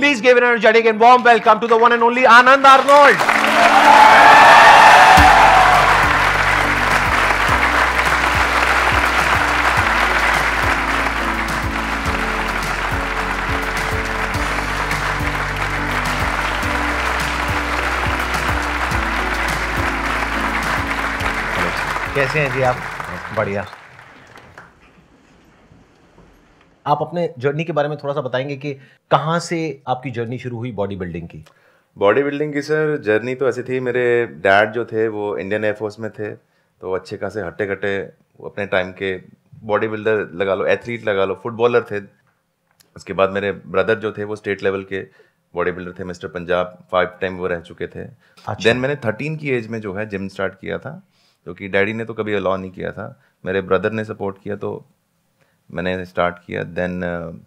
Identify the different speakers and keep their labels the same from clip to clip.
Speaker 1: Please give an energetic and warm welcome to the one and only Anand Arnold. कैसे हैं जी आप बढ़िया आप अपने जर्नी के बारे में थोड़ा सा बताएंगे कि कहाँ से आपकी जर्नी शुरू हुई बॉडी बिल्डिंग की
Speaker 2: बॉडी बिल्डिंग की सर जर्नी तो ऐसी थी मेरे डैड जो थे वो इंडियन एयरफोर्स में थे तो अच्छे खासे हट्टे कट्टे अपने टाइम के बॉडी बिल्डर लगा लो एथलीट लगा लो फुटबॉलर थे उसके बाद मेरे ब्रदर जो थे वो स्टेट लेवल के बॉडी बिल्डर थे मिस्टर पंजाब फाइव टाइम वो रह चुके थे देन अच्छा। मैंने थर्टीन की एज में जो है जिम स्टार्ट किया था क्योंकि डैडी ने तो कभी अलाउ नहीं किया था मेरे ब्रदर ने सपोर्ट किया तो मैंने स्टार्ट किया देन uh,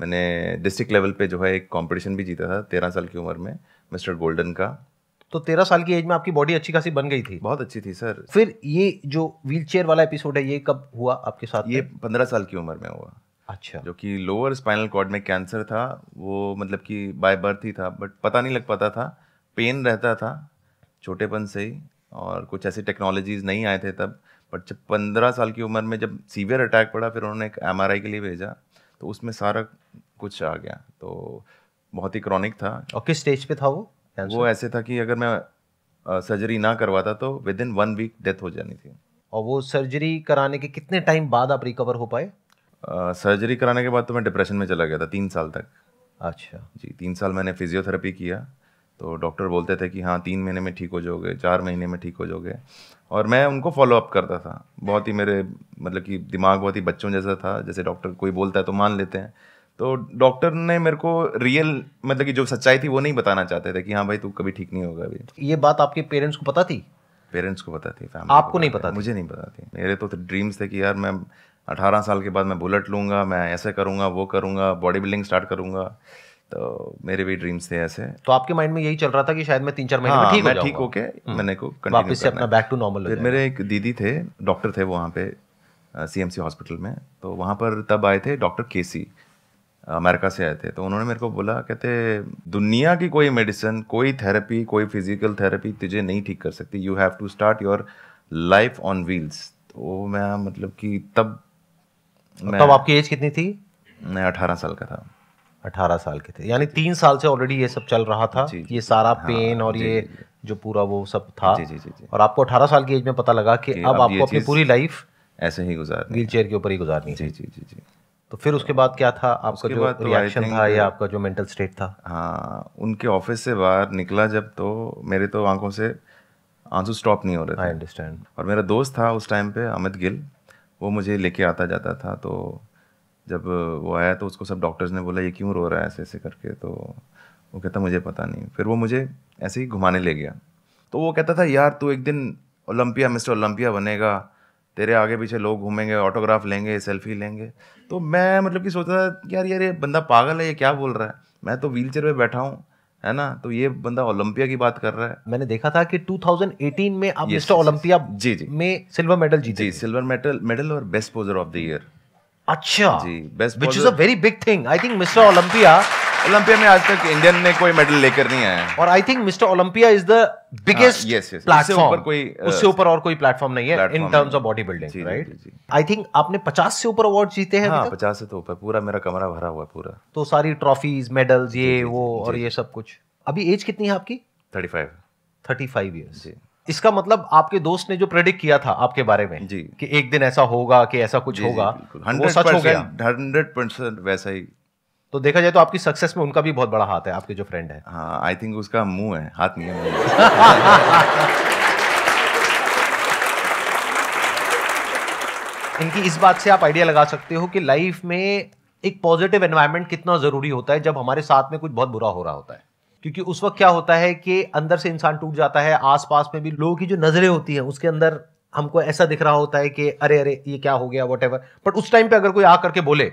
Speaker 2: मैंने डिस्ट्रिक्ट लेवल पे जो है एक कंपटीशन भी जीता था तेरह साल की उम्र में मिस्टर गोल्डन का तो
Speaker 1: तेरह साल की एज में आपकी बॉडी अच्छी खासी
Speaker 2: बन गई थी बहुत अच्छी थी सर फिर ये जो व्हील वाला एपिसोड है ये कब हुआ आपके साथ ये पंद्रह साल की उम्र में हुआ अच्छा जो कि लोअर स्पाइनल कॉर्ड में कैंसर था वो मतलब कि बाय बर्थ ही था बट पता नहीं लग पाता था पेन रहता था छोटेपन से ही और कुछ ऐसी टेक्नोलॉजीज नहीं आए थे तब बट जब पंद्रह साल की उम्र में जब सीवियर अटैक पड़ा फिर उन्होंने एक एम के लिए भेजा तो उसमें सारा कुछ आ गया तो बहुत ही क्रॉनिक था और
Speaker 1: किस स्टेज पे था वो
Speaker 2: Cancer? वो ऐसे था कि अगर मैं सर्जरी ना करवाता तो within one week death हो जानी थी और वो सर्जरी कराने के कितने टाइम बाद आप रिकवर हो पाए सर्जरी कराने के बाद तो मैं डिप्रेशन में चला गया था तीन साल तक अच्छा जी तीन साल मैंने फिजियोथेरेपी किया तो डॉक्टर बोलते थे कि हाँ तीन महीने में ठीक हो जाओगे चार महीने में ठीक हो जाओगे और मैं उनको फॉलोअप करता था बहुत ही मेरे मतलब कि दिमाग बहुत ही बच्चों जैसा था जैसे डॉक्टर कोई बोलता है तो मान लेते हैं तो डॉक्टर ने मेरे को रियल मतलब कि जो सच्चाई थी वो नहीं बताना चाहते थे कि हाँ भाई तू कभी ठीक नहीं होगा अभी ये बात आपके पेरेंट्स को पता थी पेरेंट्स को पता थी फैमिली आपको नहीं पता मुझे नहीं पता थी मेरे तो ड्रीम्स थे कि यार मैं अठारह साल के बाद मैं बुलेट लूँगा मैं ऐसे करूँगा वो करूँगा बॉडी बिल्डिंग स्टार्ट करूँगा तो मेरे भी ड्रीम्स थे ऐसे तो आपके माइंड में यही चल रहा था कि शायद मैं तीन चार महीने हाँ, में ठीक मैं ठीक होके हम्म। मैंने को वापस से अपना बैक टू नॉर्मल फिर मेरे एक दीदी थे डॉक्टर थे वहाँ पे सीएमसी हॉस्पिटल में तो वहाँ पर तब आए थे डॉक्टर केसी अमेरिका से आए थे तो उन्होंने मेरे को बोला कहते दुनिया की कोई मेडिसिन कोई थेरेपी कोई फिजिकल थेरेपी तुझे नहीं ठीक कर सकती you have to start your life on wheels तो मैं मतलब कि तब तब आपकी एज कितनी थी मैं अठारह साल का था अठारह साल के
Speaker 1: थे यानी तीन साल से ऑलरेडी ये सब चल रहा था जी, ये सारा हाँ, पेन और जी, ये जी, जो पूरा वो सब था जी, जी, जी, जी, और आपको अठारह साल की एज में पता लगा कि अब आपको अपनी पूरी लाइफ ऐसे ही गुजार व्हील चेयर के ऊपर ही गुजारनी
Speaker 2: जी जी जी जी
Speaker 1: तो फिर उसके बाद क्या था आपका जो रिएक्शन तो था या
Speaker 2: आपका जो मेंटल स्टेट था हाँ उनके ऑफिस से बाहर निकला जब तो मेरे तो आंखों से आंसू स्टॉप नहीं हो रहे आई अंडरस्टैंड और मेरा दोस्त था उस टाइम पे अमित गिल वो मुझे लेके आता जाता था तो जब वो आया तो उसको सब डॉक्टर्स ने बोला ये क्यों रो रहा है ऐसे ऐसे करके तो वो कहता मुझे पता नहीं फिर वो मुझे ऐसे ही घुमाने ले गया तो वो कहता था यार तू एक दिन ओलंपिया मिस्टर ओलंपिया बनेगा तेरे आगे पीछे लोग घूमेंगे ऑटोग्राफ लेंगे सेल्फी लेंगे तो मैं मतलब कि सोचता था यार यार ये बंदा पागल है ये क्या बोल रहा है मैं तो व्हील चेयर पर बैठा हूँ है ना तो ये बंदा ओलंपिया की बात कर रहा है मैंने देखा था कि 2018 में आप मिस्टर ओलंपिया जी जी में सिल्वर मेडल जीते जी सिल्वर मेडल मेडल और best poser of the year अच्छा जी best which is a very big thing I think mister Olympia Olympia में आज
Speaker 1: तक इंडियन ने कोई मेडल लेकर नहीं आया और I think mister Olympia is the biggest platform कोई uh, उससे ऊपर और कोई प्लेटफॉर्म नहीं है
Speaker 2: in terms of body building right I think आपने 50 से ऊपर अवार्ड जीते हैं हाँ, 50 से तो ऊपर पूरा मेरा कमरा भरा हुआ है पूरा
Speaker 1: तो सारी ट्रॉफीज मेडल्स ये वो और ये सब कुछ अभी एज कितनी है आपकी
Speaker 2: thirty five thirty five years
Speaker 1: इसका मतलब आपके दोस्त ने जो प्रेडिक्ट किया था आपके बारे में जी कि एक दिन ऐसा होगा कि ऐसा कुछ होगा हंड्रेड
Speaker 2: हंड्रेड परसेंट वैसा ही तो देखा जाए तो आपकी सक्सेस में उनका भी बहुत बड़ा हाथ है आपके जो फ्रेंड है आई थिंक उसका मुंह है हाथ नहीं है इनकी इस बात से आप आइडिया
Speaker 1: लगा सकते हो कि लाइफ में एक पॉजिटिव एनवायरनमेंट कितना जरूरी होता है जब हमारे साथ में कुछ बहुत बुरा हो रहा होता है क्योंकि उस वक्त क्या होता है कि अंदर से इंसान टूट जाता है आसपास में भी लोगों की जो नज़रें होती हैं उसके अंदर हमको ऐसा दिख रहा होता है कि अरे अरे ये क्या हो गया वट बट उस टाइम पे अगर कोई आ करके बोले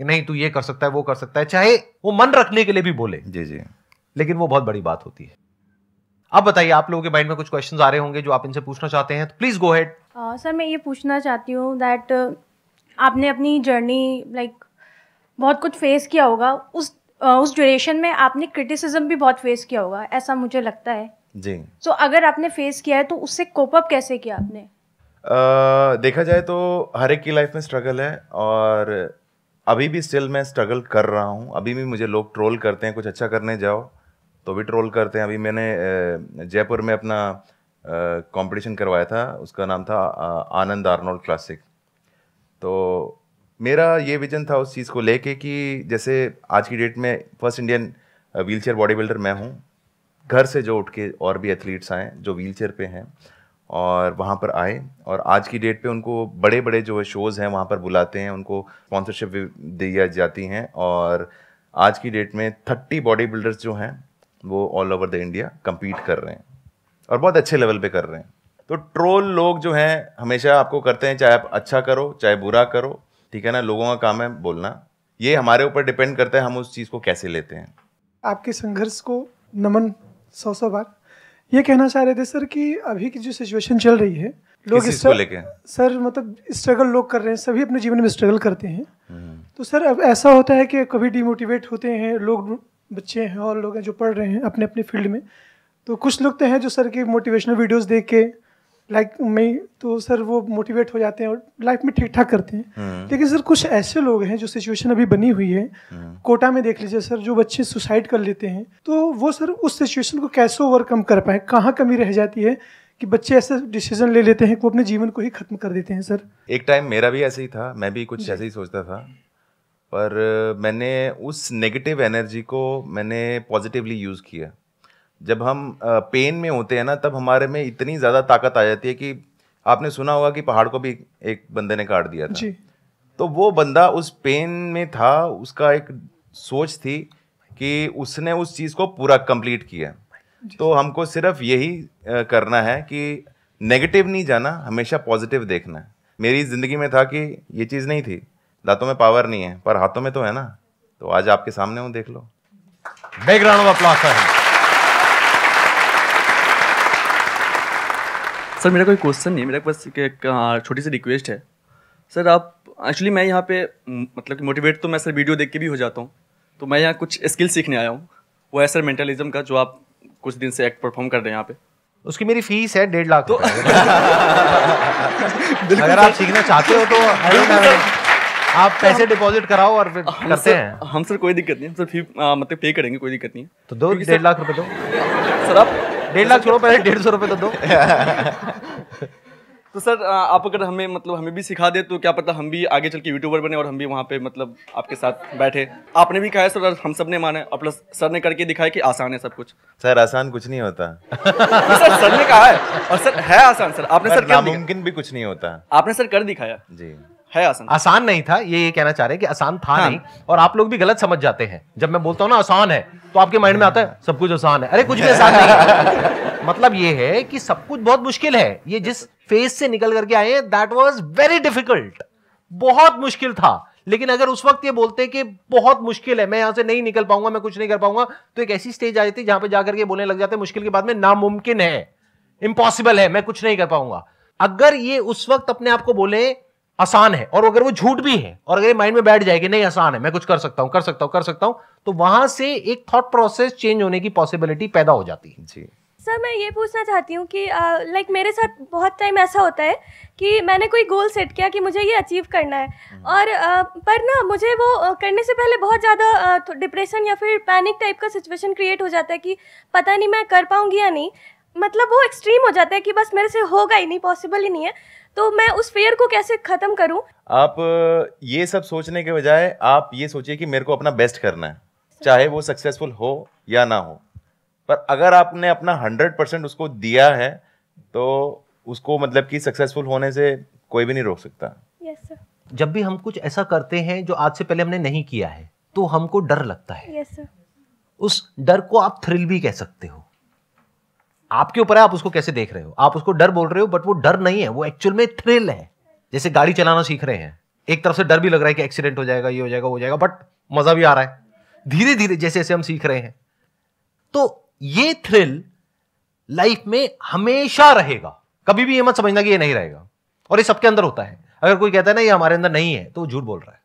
Speaker 1: नहीं तू ये कर सकता है वो कर सकता है चाहे वो मन रखने के लिए भी बोले जी जी लेकिन वो बहुत बड़ी बात होती है अब बताइए आप लोगों के माइंड में कुछ क्वेश्चन आ रहे होंगे जो आप इनसे पूछना चाहते हैं तो प्लीज़ गो हेड
Speaker 2: सर मैं ये पूछना चाहती हूँ दैट आपने अपनी जर्नी लाइक like, बहुत कुछ फेस किया होगा उस उस ड्यूरेशन में आपने क्रिटिसिज्म भी बहुत फेस किया होगा ऐसा मुझे लगता है जी सो so, अगर आपने फेस किया है तो उससे कोप अप कैसे किया आपने आ, देखा जाए तो हर एक की लाइफ में स्ट्रगल है और अभी भी स्टिल मैं स्ट्रगल कर रहा हूँ अभी भी मुझे लोग ट्रोल करते हैं कुछ अच्छा करने जाओ तो भी ट्रोल करते हैं अभी मैंने जयपुर में अपना कंपटीशन करवाया था उसका नाम था आनंद आर्नोल्ड क्लासिक तो मेरा ये विजन था उस चीज़ को लेके कि जैसे आज की डेट में first Indian wheel chair body builder मैं हूँ घर से जो उठ के और भी एथलीट्स आएँ जो व्हील चेयर पर हैं और वहाँ पर आए और आज की डेट पे उनको बड़े बड़े जो शोज़ हैं वहाँ पर बुलाते हैं उनको स्पॉन्सरशिप दिया जाती हैं और आज की डेट में थर्टी बॉडी बिल्डर्स जो हैं वो all over the India compete कर रहे हैं और बहुत अच्छे लेवल पे कर रहे हैं तो ट्रोल लोग जो हैं हमेशा आपको करते हैं चाहे आप अच्छा करो चाहे बुरा करो ठीक है ना लोगों का काम है बोलना ये हमारे ऊपर डिपेंड करता है हम उस चीज़ को कैसे लेते हैं
Speaker 1: आपके संघर्ष को नमन सौ सौ बार ये कहना चाह रहे थे सर कि अभी की जो सिचुएशन चल रही है लोग इस लेके सर मतलब स्ट्रगल लोग कर रहे हैं सभी अपने जीवन में स्ट्रगल करते हैं हम्म। तो सर अब ऐसा होता है कि कभी डिमोटिवेट होते हैं लोग बच्चे हैं और लोग हैं जो पढ़ रहे हैं अपने अपने फील्ड में तो कुछ लोग तो हैं जो सर की मोटिवेशनल वीडियोस देख के लाइक मैं तो सर वो मोटिवेट हो जाते हैं और लाइफ में ठीक ठाक करते हैं हम्म। लेकिन सर कुछ ऐसे लोग हैं जो सिचुएशन अभी बनी हुई है हम्म। कोटा में देख लीजिए सर जो बच्चे सुसाइड कर लेते हैं तो वो सर उस सिचुएशन को कैसे ओवरकम कर पाए कहाँ कमी रह जाती है कि बच्चे ऐसे डिसीजन ले लेते हैं कि वो अपने जीवन को ही खत्म कर देते हैं सर
Speaker 2: एक टाइम मेरा भी ऐसे ही था मैं भी कुछ ऐसे ही सोचता था पर मैंने उस नेगेटिव एनर्जी को मैंने पॉजिटिवली यूज़ किया जब हम पेन में होते हैं ना तब हमारे में इतनी ज़्यादा ताकत आ जाती है कि आपने सुना होगा कि पहाड़ को भी एक बंदे ने काट दिया था जी। तो वो बंदा उस पेन में था उसका एक सोच थी कि उसने उस चीज़ को पूरा कंप्लीट किया तो हमको सिर्फ यही करना है कि नेगेटिव नहीं जाना हमेशा पॉजिटिव देखना मेरी ज़िंदगी में था कि ये चीज़ नहीं थी दांतों में पावर नहीं है पर हाथों में तो है ना तो आज आपके सामने हूँ देख लो बैकग्राउंड ऑफ
Speaker 1: सर मेरा कोई क्वेश्चन नहीं मेरा बस एक हाँ, छोटी सी रिक्वेस्ट है सर आप एक्चुअली मैं यहाँ पे मतलब कि मोटिवेट तो मैं सर वीडियो देख के भी हो जाता हूँ तो मैं यहाँ कुछ स्किल सीखने आया हूँ वो है सर मेंटलिज्म का जो आप कुछ दिन से एक्ट परफॉर्म कर रहे हैं यहाँ पे उसकी मेरी फीस है डेढ़ लाख तो
Speaker 2: अगर आप सीखना चाहते हो तो
Speaker 1: आप पैसे डिपॉजिट कराओ और फिर करते हैं हम सर कोई दिक्कत नहीं हम सर फी हाँ, मतलब पे करेंगे कोई दिक्कत नहीं तो दो डेढ़ लाख रुपए दो सर आप डेढ़ लाख छोड़ो पहले डेढ़ सौ रुपये तो दो तो सर आप अगर हमें मतलब हमें भी सिखा दे तो क्या पता हम भी आगे चल के यूट्यूबर बने और हम भी वहाँ पे मतलब आपके साथ बैठे आपने भी कहा है सर हम सब ने माना और प्लस सर ने करके दिखाया कि आसान है सब कुछ
Speaker 2: सर आसान कुछ नहीं होता तो
Speaker 1: सर सर ने कहा है और सर है आसान सर आपने सर क्या मुमकिन भी कुछ नहीं होता आपने सर कर दिखाया जी
Speaker 2: है आसान आसान नहीं
Speaker 1: था ये ये कहना चाह रहे हैं कि आसान था हाँ। नहीं और आप लोग भी गलत समझ जाते हैं जब मैं बोलता हूँ ना आसान है तो आपके माइंड में आता है सब कुछ आसान है अरे कुछ भी आसान नहीं मतलब ये है कि सब कुछ बहुत मुश्किल है ये जिस फेज से निकल करके आए हैं दैट वॉज वेरी डिफिकल्ट बहुत मुश्किल था लेकिन अगर उस वक्त ये बोलते कि बहुत मुश्किल है मैं यहां से नहीं निकल पाऊंगा मैं कुछ नहीं कर पाऊंगा तो एक ऐसी स्टेज आ जाती है जहां पर जाकर के बोलने लग जाते मुश्किल के बाद में नामुमकिन है इम्पॉसिबल है मैं कुछ नहीं कर पाऊंगा अगर ये उस वक्त अपने आप को बोले आसान है और अगर वो झूठ भी है और अगर माइंड में बैठ जाएगी नहीं आसान है मैं कुछ कर सकता हूं कर सकता हूं कर सकता हूं तो वहां से एक थॉट प्रोसेस चेंज होने की पॉसिबिलिटी पैदा हो जाती है जी सर मैं ये पूछना चाहती हूँ कि लाइक मेरे साथ बहुत टाइम ऐसा होता है कि मैंने कोई गोल सेट किया कि मुझे ये अचीव करना है हम्म। और आ, पर ना मुझे वो करने से पहले बहुत ज़्यादा डिप्रेशन या फिर पैनिक टाइप का सिचुएशन क्रिएट हो जाता है कि पता नहीं मैं कर पाऊँगी या नहीं मतलब वो एक्सट्रीम हो जाता है कि बस मेरे से होगा ही नहीं पॉसिबल ही नहीं है तो मैं उस फेयर को कैसे खत्म करूं
Speaker 2: आप ये सब सोचने के बजाय आप ये सोचिए कि मेरे को अपना बेस्ट करना है चाहे वो सक्सेसफुल हो या ना हो पर अगर आपने अपना हंड्रेड परसेंट उसको दिया है तो उसको मतलब कि सक्सेसफुल होने से कोई भी नहीं रोक सकता yes, sir. जब भी हम कुछ
Speaker 1: ऐसा करते हैं जो आज से पहले हमने नहीं किया है तो हमको डर लगता है yes, sir. उस डर को आप थ्रिल भी कह सकते हो आपके ऊपर है आप उसको कैसे देख रहे हो आप उसको डर बोल रहे हो बट वो डर नहीं है वो एक्चुअल में थ्रिल है जैसे गाड़ी चलाना सीख रहे हैं एक तरफ से डर भी लग रहा है कि एक्सीडेंट हो जाएगा ये हो जाएगा हो जाएगा बट मजा भी आ रहा है धीरे धीरे जैसे जैसे हम सीख रहे हैं तो ये थ्रिल लाइफ में हमेशा रहेगा कभी भी ये मत समझना कि ये नहीं रहेगा और ये सबके अंदर होता है अगर कोई कहता है ना ये हमारे अंदर नहीं है तो झूठ बोल रहा है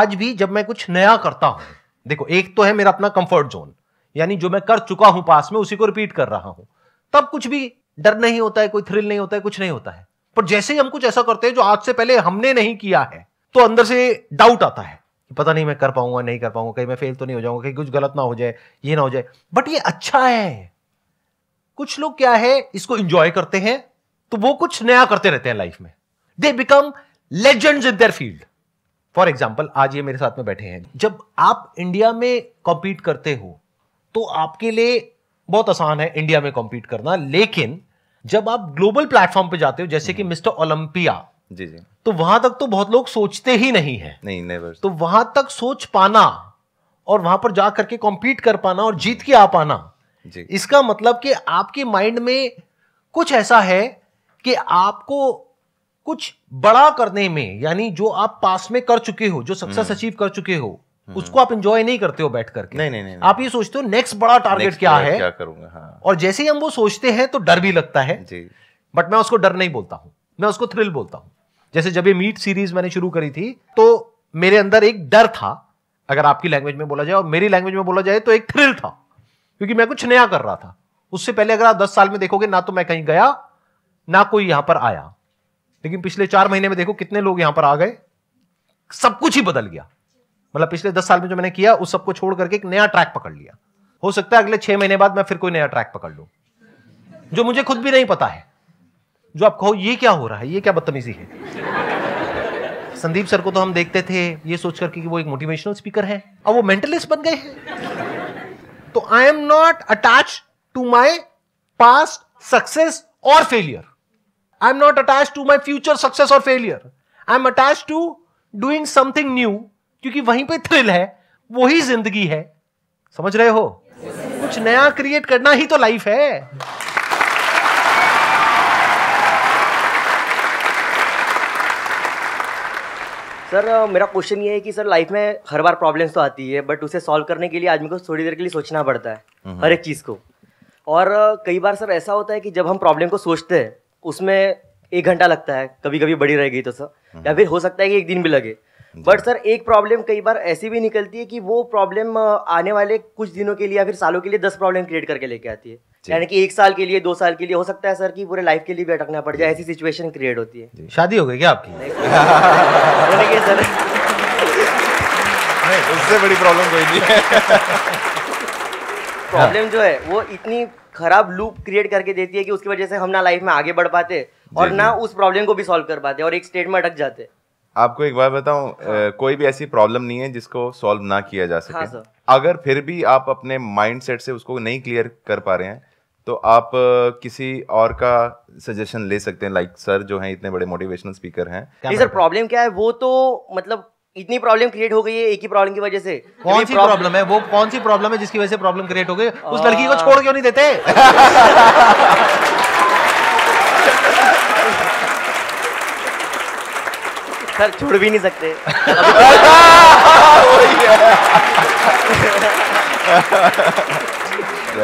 Speaker 1: आज भी जब मैं कुछ नया करता हूं देखो एक तो है मेरा अपना कंफर्ट जोन यानी जो मैं कर चुका हूं पास में उसी को रिपीट कर रहा हूं तब कुछ भी डर नहीं होता है कोई थ्रिल नहीं होता है कुछ नहीं होता है पर जैसे ही हम कुछ ऐसा करते हैं जो आज से पहले हमने नहीं किया है तो अंदर से डाउट आता है पता नहीं मैं कर पाऊंगा नहीं कर पाऊंगा कहीं मैं फेल तो नहीं हो जाऊंगा कहीं कुछ गलत ना हो जाए ये ना हो जाए बट ये अच्छा है कुछ लोग क्या है इसको इंजॉय करते हैं तो वो कुछ नया करते रहते हैं लाइफ में they become legends in their field for example आज ये मेरे साथ में बैठे हैं जब आप इंडिया में कॉम्पीट करते हो तो आपके लिए बहुत आसान है इंडिया में कॉम्पीट करना लेकिन जब आप ग्लोबल प्लेटफॉर्म पे जाते हो जैसे कि हम्म। मिस्टर ओलंपिया जी जी तो वहां तक तो बहुत लोग सोचते ही नहीं है नहीं नेवर तो वहां तक सोच पाना और वहां पर जा करके कॉम्पीट कर पाना और जीत के आ पाना जी इसका मतलब कि आपके माइंड में कुछ ऐसा है कि आपको कुछ बड़ा करने में यानी जो आप पास में कर चुके हो जो सक्सेस हम्म। अचीव कर चुके हो हम्म। उसको आप इंजॉय नहीं करते हो बैठ करके नहीं नहीं नहीं आप ये सोचते हो नेक्स्ट बड़ा टारगेट क्या है क्या
Speaker 2: करूंगा हाँ।
Speaker 1: और जैसे ही हम वो सोचते हैं तो डर भी लगता है जी बट मैं उसको डर नहीं बोलता हूँ मैं उसको थ्रिल बोलता हूँ जैसे जब ये मीट सीरीज मैंने शुरू करी थी तो मेरे अंदर एक डर था अगर आपकी लैंग्वेज में बोला जाए और मेरी लैंग्वेज में बोला जाए तो एक थ्रिल था क्योंकि मैं कुछ नया कर रहा था उससे पहले अगर आप दस साल में देखोगे ना तो मैं कहीं गया ना कोई यहां पर आया लेकिन पिछले चार महीने में देखो कितने लोग यहां पर आ गए सब कुछ ही बदल गया मतलब पिछले दस साल में जो मैंने किया उस सबको छोड़ करके एक नया ट्रैक पकड़ लिया हो सकता है अगले छह महीने बाद मैं फिर कोई नया ट्रैक पकड़ लू जो मुझे खुद भी नहीं पता है जो आप कहो ये क्या हो रहा है ये क्या बदतमीजी है संदीप सर को तो हम देखते थे ये सोच करके कि वो एक मोटिवेशनल स्पीकर है अब वो मेंटलिस्ट बन गए हैं तो I am not attach to my past success और failure I am not attach to my future success और failure I am attach to doing something new क्योंकि वहीं पे थ्रिल है वही जिंदगी है समझ रहे हो कुछ नया क्रिएट करना ही तो लाइफ है
Speaker 3: सर uh, मेरा क्वेश्चन ये है कि सर लाइफ में हर बार प्रॉब्लम्स तो आती है बट उसे सॉल्व करने के लिए आदमी को थोड़ी देर के लिए सोचना पड़ता है हम्म। हर एक चीज़ को और uh, कई बार सर ऐसा होता है कि जब हम प्रॉब्लम को सोचते हैं उसमें एक घंटा लगता है कभी कभी बड़ी रह गई तो सर हम्म। या फिर हो सकता है कि एक दिन भी लगे बट सर एक प्रॉब्लम कई बार ऐसी भी निकलती है कि वो प्रॉब्लम आने वाले कुछ दिनों के लिए या फिर सालों के लिए दस प्रॉब्लम क्रिएट करके लेके आती है यानी कि एक साल के लिए दो साल के लिए हो सकता है सर कि पूरे लाइफ के लिए भी अटकना पड़ जाए ऐसी सिचुएशन क्रिएट होती है
Speaker 1: शादी हो गई क्या आपकी
Speaker 3: सर उससे बड़ी प्रॉब्लम कोई नहीं है प्रॉब्लम जो है वो इतनी खराब लूप क्रिएट करके देती है कि उसकी वजह से हम ना लाइफ में आगे बढ़ पाते और ना उस प्रॉब्लम को भी सॉल्व कर पाते और एक स्टेट में अटक जाते
Speaker 2: आपको एक बार बताऊं हाँ। कोई भी ऐसी प्रॉब्लम नहीं है जिसको सॉल्व ना किया जा सके हाँ अगर फिर भी आप अपने माइंडसेट से उसको नहीं क्लियर कर पा रहे हैं तो आप किसी और का सजेशन ले सकते हैं लाइक सर जो हैं इतने बड़े मोटिवेशनल स्पीकर हैं सर
Speaker 3: प्रॉब्लम क्या है वो तो मतलब इतनी प्रॉब्लम क्रिएट हो गई है एक ही प्रॉब्लम की वजह से कौन सी प्रॉब्लम
Speaker 2: है वो कौन सी
Speaker 1: प्रॉब्लम है जिसकी वजह से प्रॉब्लम क्रिएट हो गई उस लड़की को छोड़
Speaker 3: क्यों नहीं देते सर छोड़ भी नहीं सकते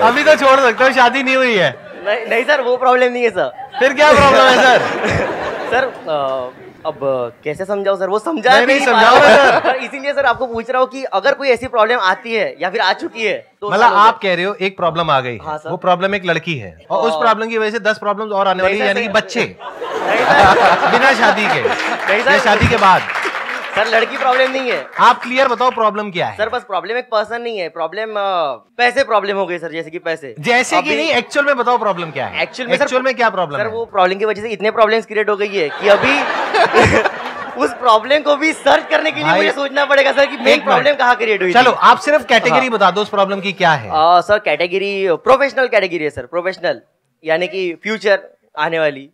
Speaker 1: अभी तो छोड़ सकते हो शादी नहीं हुई है
Speaker 3: नहीं नहीं सर वो प्रॉब्लम नहीं है सर फिर क्या प्रॉब्लम है सर सर अब कैसे समझाओ सर वो समझा नहीं, नहीं समझाओ सर इसीलिए सर आपको पूछ रहा हूँ कि अगर कोई ऐसी प्रॉब्लम आती है या फिर आ चुकी है तो मतलब आप
Speaker 1: कह रहे हो एक प्रॉब्लम आ गई हाँ, वो प्रॉब्लम एक लड़की है और उस
Speaker 3: प्रॉब्लम हाँ। की वजह से दस
Speaker 1: प्रॉब्लम और आने वाली है यानी कि बच्चे बिना शादी के शादी के बाद
Speaker 3: सर लड़की प्रॉब्लम नहीं है
Speaker 1: आप क्लियर बताओ प्रॉब्लम क्या है
Speaker 3: सर बस प्रॉब्लम एक पर्सन नहीं है प्रॉब्लम पैसे प्रॉब्लम हो गई सर जैसे कि पैसे जैसे कि नहीं एक्चुअल में बताओ प्रॉब्लम क्या है एक्चुअल में एक्चुअल में क्या प्रॉब्लम सर वो प्रॉब्लम की वजह से इतने प्रॉब्लम क्रिएट हो गई है कि अभी उस प्रॉब्लम को भी सर्च करने के लिए मुझे सोचना पड़ेगा सर कि मेन प्रॉब्लम कहाँ क्रिएट हुई चलो आप सिर्फ कैटेगरी हाँ।
Speaker 1: बता दो उस प्रॉब्लम की क्या
Speaker 3: है सर कैटेगरी प्रोफेशनल कैटेगरी है सर प्रोफेशनल यानी कि फ्यूचर आने वाली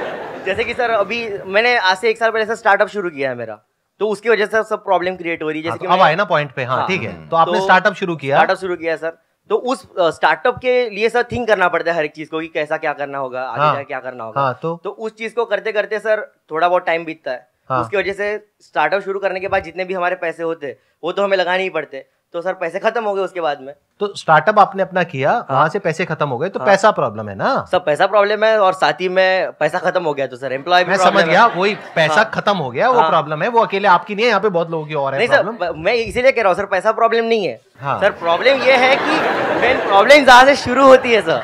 Speaker 3: जैसे कि सर अभी मैंने आज से एक साल पहले स्टार्टअप शुरू किया है मेरा तो उसकी वजह से सब प्रॉब्लम क्रिएट हो रही है जैसे हाँ, कि तो आए ना
Speaker 1: पॉइंट पे हाँ, हाँ। ठीक हाँ, है हम्म। तो आपने स्टार्टअप तो शुरू किया स्टार्टअप
Speaker 3: शुरू किया सर तो उस स्टार्टअप के लिए सर थिंक करना पड़ता है हर एक चीज को कि कैसा क्या करना होगा आगे हाँ, क्या करना होगा हाँ, तो, तो उस चीज को करते करते सर थोड़ा बहुत टाइम बीतता है हाँ, उसकी वजह से स्टार्टअप शुरू करने के बाद जितने भी हमारे पैसे होते वो तो हमें लगाने ही पड़ते तो सर पैसे खत्म हो गए उसके बाद में
Speaker 1: तो स्टार्टअप आपने अपना किया हाँ। वहां से पैसे खत्म हो गए तो हाँ। पैसा प्रॉब्लम है ना
Speaker 3: सब पैसा प्रॉब्लम है और साथ ही में पैसा खत्म हो गया तो सर एम्प्लॉय मैं समझ गया वही पैसा हाँ। खत्म हो गया वो हाँ। प्रॉब्लम है वो अकेले आपकी नहीं है यहाँ पे बहुत लोगों की और है नहीं सर मैं इसीलिए कह रहा हूँ सर पैसा प्रॉब्लम नहीं है हाँ। सर प्रॉब्लम ये है की मेन प्रॉब्लम जहाँ से शुरू होती है सर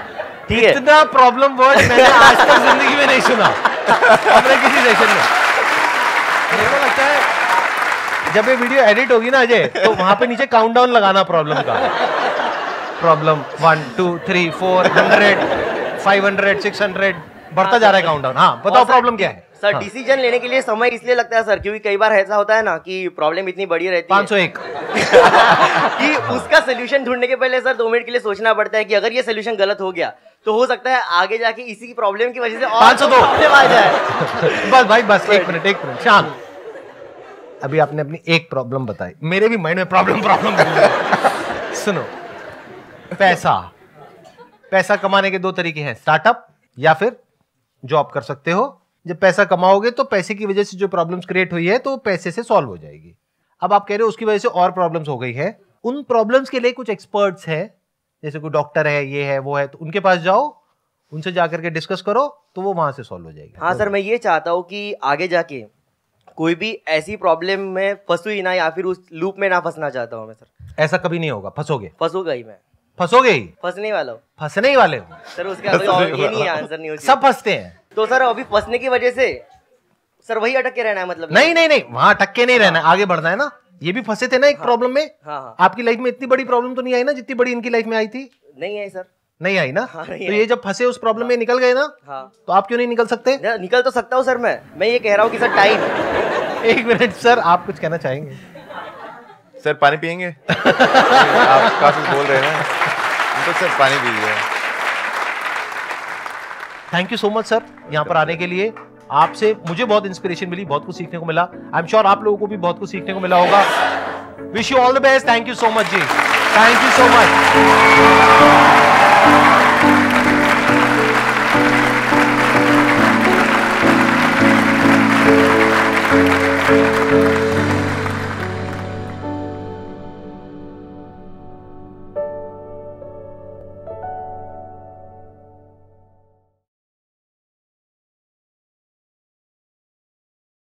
Speaker 3: ठीक है इतना प्रॉब्लम वर्ड मैंने आज तक जिंदगी में नहीं सुना किसी सेशन
Speaker 1: में जब ये वीडियो एडिट होगी ना अजय तो वहां पे नीचे काउंटडाउन लगाना प्रॉब्लम का problem one two three four hundred five hundred six
Speaker 3: hundred बढ़ता जा रहा है काउंटडाउन हाँ बताओ प्रॉब्लम क्या
Speaker 1: है सर डिसीजन
Speaker 3: हाँ. लेने के लिए समय इसलिए लगता है सर क्योंकि कई बार ऐसा होता है ना कि प्रॉब्लम इतनी बड़ी रहती है पांच सौ एक कि उसका सोल्यूशन ढूंढने के पहले सर दो मिनट के लिए सोचना पड़ता है कि अगर ये सोल्यूशन गलत हो गया तो हो सकता है आगे जाके इसी की प्रॉब्लम की वजह से और पांच सौ दो आ
Speaker 1: जाए बस भाई बस एक मिनट एक मिनट शांत अभी आपने अपनी एक प्रॉब्लम बताई मेरे भी माइंड में प्रॉब्लम प्रॉब्लम सुनो पैसा पैसा कमाने के दो तरीके हैं स्टार्टअप या फिर जॉब कर सकते हो जब पैसा कमाओगे तो पैसे की वजह से जो प्रॉब्लम्स क्रिएट हुई है तो पैसे से सॉल्व हो जाएगी अब आप कह रहे हो उसकी वजह से और प्रॉब्लम्स हो गई है उन प्रॉब्लम्स के लिए कुछ एक्सपर्ट्स हैं जैसे कोई डॉक्टर है ये है वो है तो उनके पास जाओ उनसे जाकर के डिस्कस करो तो वो वहां से सॉल्व हो जाएगी हाँ सर
Speaker 3: मैं ये चाहता हूँ कि आगे जाके कोई भी ऐसी प्रॉब्लम में फंसू ही ना या फिर उस लूप में ना फंसना चाहता हूँ मैं
Speaker 1: सर ऐसा कभी नहीं होगा फंसोगे फंसूगा ही मैं फंसोगे ही फंसने वाला हूँ फंसने ही वाले हो
Speaker 3: सर उसके ये नहीं आंसर नहीं सब फंसते हैं तो सर अभी फंसने की वजह से सर वही अटक के रहना है मतलब नहीं
Speaker 1: नहीं नहीं वहाँ अटक के नहीं रहना आगे बढ़ना है ना ये भी फंसे थे ना एक प्रॉब्लम हाँ। में हाँ, हाँ। आपकी लाइफ में इतनी बड़ी प्रॉब्लम तो नहीं आई ना जितनी बड़ी इनकी लाइफ में आई थी नहीं आई सर नहीं आई ना हाँ, नहीं तो ये जब फंसे उस प्रॉब्लम हाँ, में निकल गए ना हाँ, तो आप क्यों नहीं निकल सकते निकल तो सकता हूँ सर मैं मैं ये कह रहा हूँ कि सर टाइम एक मिनट सर आप कुछ कहना चाहेंगे
Speaker 2: सर पानी पियेंगे
Speaker 1: आप काफी बोल
Speaker 2: रहे हैं तो सर पानी पीजिए
Speaker 1: thank you so much sir यहाँ पर आने के लिए आपसे मुझे बहुत इंस्पिरेशन मिली बहुत कुछ सीखने को मिला आई एम श्योर आप लोगों को भी बहुत कुछ सीखने को मिला होगा wish you all the best thank you so much जी thank you so much Thank you.